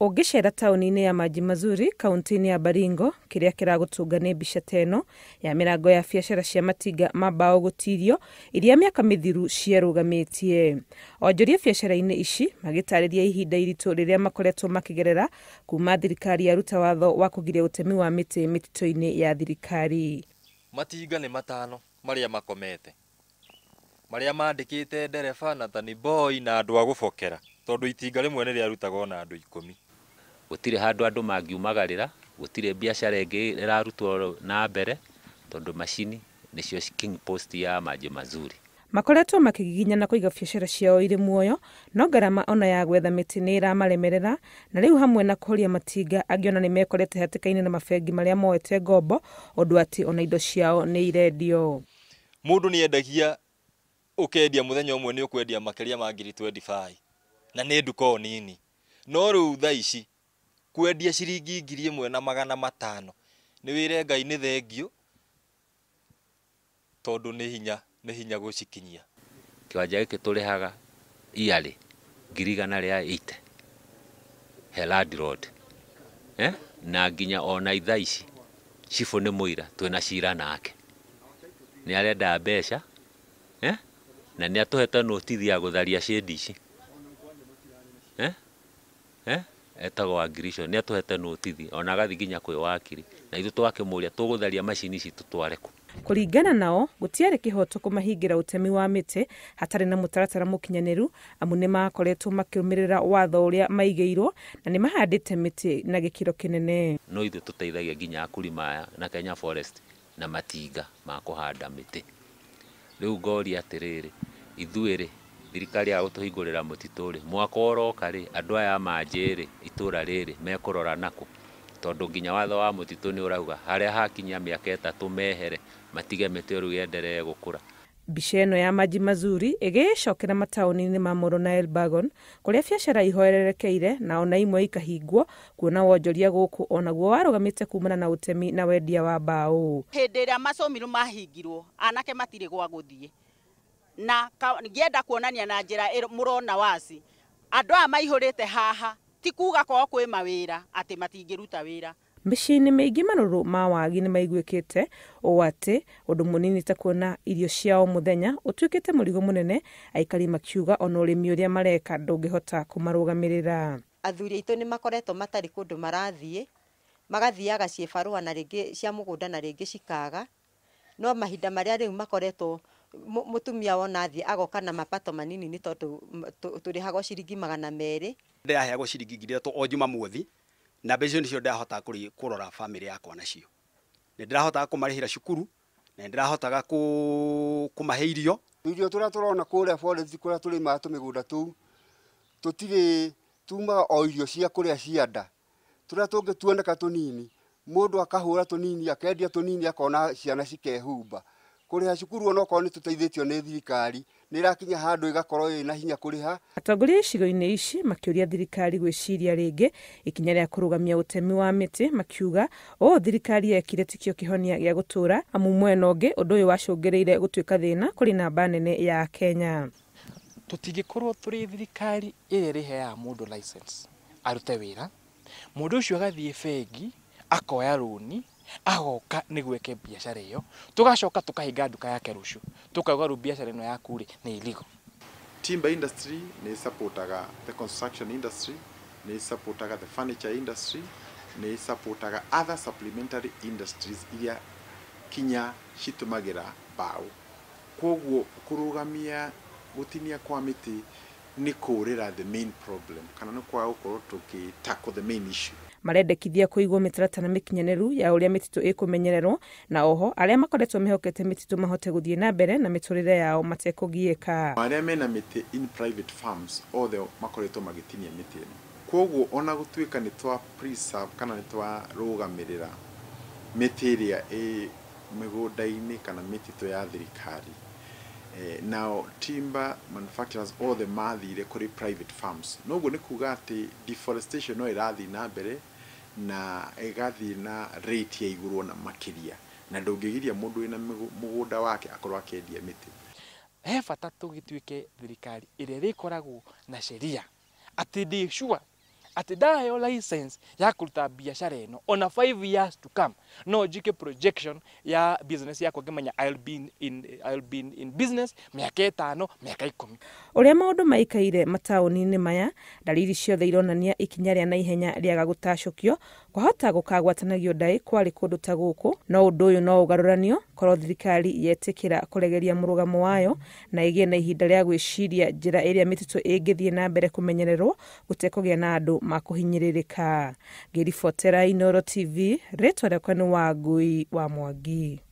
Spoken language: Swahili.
ũngĩcera taũni-inĩ ya maji mazuri kaunti-inĩ ya baringo kĩrĩa kĩragũtunga nĩ mbica teno ya mĩrango ya biacara cia matinga ma mbaũ gũtirio iria mĩaka mĩthiru ciarũgamĩtie onjoria biacara-inĩ ici magĩtarĩria ihinda iritũ rĩrĩa makoretwo makĩgerera kuma thirikari yaruta watho wa kũgiria ũtemi wa mĩtĩ mĩtitũ-inĩ ya thirikari matinga nĩ matano marĩa makomete marĩa mandĩkĩte ndereba na taniboi na andũ a gũbokera tondu itinga rimwe ni nä rä arutaga ona andå ikå gũtirĩ handũ andũ mangiumagarĩra gũtirĩ biacara ĩngĩ ĩrarutwo na mbere tondũ macini nĩcio king post ya maji mazuri makoretwo makĩgiginya na kuiga biacara ciao irĩ muoyo no ngarama ona ya gwetha mĩtĩ nĩ ĩramaremerera na riu hamwe na kuria matinga angĩ ona nĩ mekorete hatĩka-inĩ na mabengi marĩa moete ngombo ũndũ ati ona indo ciao ni irendio mũndũ ni endagia ũkendia muthenya ũmwe ni ũkwendia makĩria ma 25 na nä nduka nini no rä u tha ici kwendia ciringi ngiri mwe na magana matano wä re ngai nä thengiå tondå nĩ hinya nĩ hinya kä kiwanja gĩkĩ tũrĩhaga iarĩ ngiri igana rĩa ite he Land Road eh? na nginya ona itha ici må ira twä na cira nake nä arenda mbeca eh? na atå atũhete notithi ya tharia cĩndi ici Eh? etagwo agrisho nä atåhete notithi ona agathi nginya kwä wakiri na ithu twakä ria tå gå tharia macini ici tå tware kå ringana nao gũtiarĩ kĩhoto kũmahingĩra ũtemi wa mĩtĩ hatarĩ na mutaratara mũkinyanĩru amu nĩ makoretwo makĩrũmĩrĩra watho uria maigeirwo na ni mahandite miti na gikiro kinene no ithu tũteithagia nginya akuri maya na kenya forest na matinga ma miti riu rĩu ngoria atĩrĩrĩ thirikari ya gutuhingurira mutitu ri mwaka ũroka rĩ andũ aya manjĩ rĩ itũra rĩrĩ mekũrora nakũ tondũ nginya watho wa mũtitũ nĩ ũrauga harĩa hakinyia mĩaka ĩtatũ mehere matige mĩtĩ ĩyo rĩu yenderee gũkũra mbica ĩno ya maji mazuri ĩgĩcokera mataũni-inĩ ma mũrũ na Elbagon kũrĩa biacara ihorerekeire na ona imwe ikahingwo kuona wonjoria gũkũ onaguo warũgamĩte kumana na ũtemi na wendia wa mbaũ hĩndĩ ĩrĩa macomirũ mahingirwo anake matirĩ gwa gũthiĩ na ngienda kuonania na njira murona wasi andå aya maihå haha ti kuga kwao kwä mawä atä matingiruta wä ra mĩciĩ-inĩ mĩingĩ marũrũ ma wagi nĩ maiguĩkĩte ũũ atĩ ũndũ mũnini ta kuona irio cia o mũthenya ũtuĩkĩte mũrigo mũnene aikari makiuga ona ũrĩmi ũrĩa mareka ndũngĩhota kũmarũgamĩrĩra athuri aitũ nĩ makoretwo matarĩ kũndũ marathiĩ magathiaga ciĩbarũa na rĩngĩ cia mũgũnda na rĩngĩ cikaga no mahinda marĩa rĩu makoretwo mutumia wona thi agoka na mapato manini ni tondu hago ciringi magana merĩ ndĩraheagwo ciringi shiringi ithatũ to juma muthi na mbeca icio hota kuri kurora family yakwa nacio nĩ ndĩrahotaga kũmarĩhĩra cukuru na nĩ ndĩrahotaga ku irio ndio tura turona kũrĩa forest turi ma tũmĩgũnda tũu tũtirĩ tumaga o irio cia kũrĩa cia tura tũrĩa tũngĩ tuoneka tũnini mũndũ akahũra tũnini akendia tunini akona ciana cikehumba kuriha cukuru ona nä tå teithätio nä thirikari nä rakinya handå ĩgakorwo ina na hinya ha atongoria icigo-inĩ ici makiuria thirikari gwiciria ringi ikinya ria kurugamia utemi wa miti makiuga ũũ thirikari yekire tikio kihonia gĩa gutura amu mwena ũngĩ ũndũ ũyũ wacũngĩrĩire gũtuĩka thĩna kũrĩ namba nene ya kenya tutigikorwo turi thirikari ĩrĩa ĩrĩheaga mundu license arute wĩra mũndũ ũcio agathiĩ bengi akoya runi agoka nä gweke biacara ä yo tå gacoka tå kahinga nduka yake rå cio tå kauga rä biacara ä no yaku rä nä irigo timber industry nä supportaga the construction industry nä supportaga the furniture industry nä supportaga other supplementary industries iria kinya citũmagä ra mbaå koguo kå gutinia kwa miti ni kurira the main problem kana ni kwaga gukorwo tukitako the main issue marendekithia kũigwo mĩtaratara mĩkinyanĩru ya ũrĩa mĩtitũ ĩkũmenyererwo na oho arĩa makoretwo mehokete mĩtitũ mahote gũthiĩ na mbere na mĩtũrĩre yao matekũgiĩka arĩa mena mĩtĩ in private farms othe makoretwo magĩtinia mĩtĩ ĩno koguo ona gũtuĩka nĩ twa kana nĩ twarũgamĩrĩra mĩtĩ ĩrĩa ĩ mĩgũnda-inĩ kana mĩtitũ ya thirikari eh, nao timber manufacturers othe mathire kũrĩ private farms noguo nĩ kuga atĩ deforestation no ĩrathiĩ na mbere na ĩgathiĩ na rate ya igũrũ na makĩria na ndũngĩgiria mũndũ wĩna mũgũnda wake akorwo akĩendia mĩtĩ he bata tũgĩtuĩke thirikari ĩrĩa ĩrĩkoragwo na sheria atĩ ndĩ sure atidayo license ya kuruta biashara ino ona 5 years to come no jike projection ya business yako ngimenya I'll be in, in, I'll be in, business miaka itano miaka ikumi uria maundu maikaire mataoni-ini maya dalili ciothe ironania ikinya rĩa naihenya riaga gũtacũkio kwahota gukagwatanagio ndai kwari kundu ta guku no undu uyu no ugaruranio korwo thirikari yetikira kuregeria murugamo wayo na igie na ihinda ria gwiciria njira iria mititu ingithie na mbere kumenyererwo gutekugĩa na andu makuhinyiririka ngiribotera inoro tv ritwa riakwa wa wangui wa mwangi